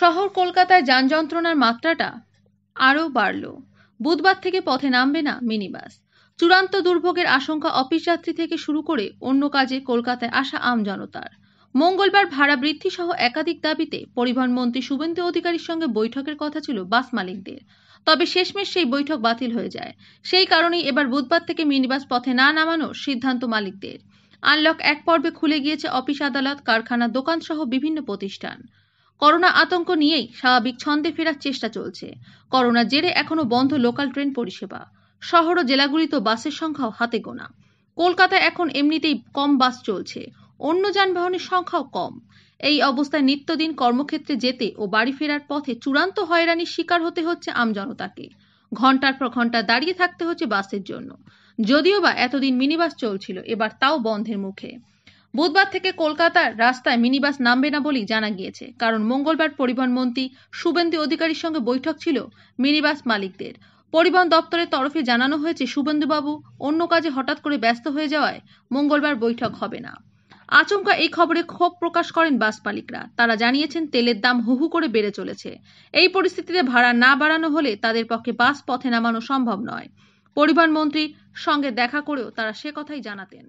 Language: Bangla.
শহর কলকাতায় যানযন্ত্রণার মাত্রাটা আরও বাড়ল বুধবার থেকে পথে নামবে না মিনিবাস চূড়ান্ত দুর্ভোগের আশঙ্কা অফিস যাত্রী থেকে শুরু করে অন্য কাজে কলকাতায় আসা আমজনতার মঙ্গলবার ভাড়া বৃদ্ধি সহ একাধিক দাবিতে পরিবহন মন্ত্রী শুভেন্দু অধিকারীর সঙ্গে বৈঠকের কথা ছিল বাস মালিকদের তবে শেষমেশ সেই বৈঠক বাতিল হয়ে যায় সেই কারণেই এবার বুধবার থেকে মিনিবাস পথে না নামানোর সিদ্ধান্ত মালিকদের আনলক এক পর্বে খুলে গিয়েছে অফিস আদালত কারখানা দোকান সহ বিভিন্ন প্রতিষ্ঠান করোনা আতঙ্ক নিয়েই স্বাভাবিক ছন্দে ফেরার চেষ্টা চলছে করোনার জেরে এখনও বন্ধ লোকাল ট্রেন পরিষেবা শহর ও জেলাগুলিতে বাসের সংখ্যাও হাতে গোনা কলকাতায় এখন এমনিতেই কম বাস চলছে অন্য যানবাহনের সংখ্যাও কম এই অবস্থায় নিত্যদিন কর্মক্ষেত্রে যেতে ও বাড়ি ফেরার পথে চূড়ান্ত হয়রানির শিকার হতে হচ্ছে আমজনতাকে ঘন্টার পর ঘন্টা দাঁড়িয়ে থাকতে হচ্ছে বাসের জন্য যদিও বা এতদিন মিনিবাস চলছিল এবার তাও বন্ধের মুখে বুধবার থেকে কলকাতার রাস্তায় মিনিবাস নামবে না বলেই জানা গিয়েছে কারণ মঙ্গলবার পরিবহন মন্ত্রী শুভেন্দু অধিকারীর সঙ্গে বৈঠক ছিল মিনিবাস মালিকদের পরিবহন দপ্তরের তরফে জানানো হয়েছে শুভেন্দুবাবু অন্য কাজে হঠাৎ করে ব্যস্ত হয়ে যাওয়ায় মঙ্গলবার বৈঠক হবে না আচমকা এই খবরে ক্ষোভ প্রকাশ করেন বাস মালিকরা তারা জানিয়েছেন তেলের দাম হুহু করে বেড়ে চলেছে এই পরিস্থিতিতে ভাড়া না বাড়ানো হলে তাদের পক্ষে বাস পথে নামানো সম্ভব নয় পরিবহন মন্ত্রী সঙ্গে দেখা করেও তারা সে কথাই জানাতেন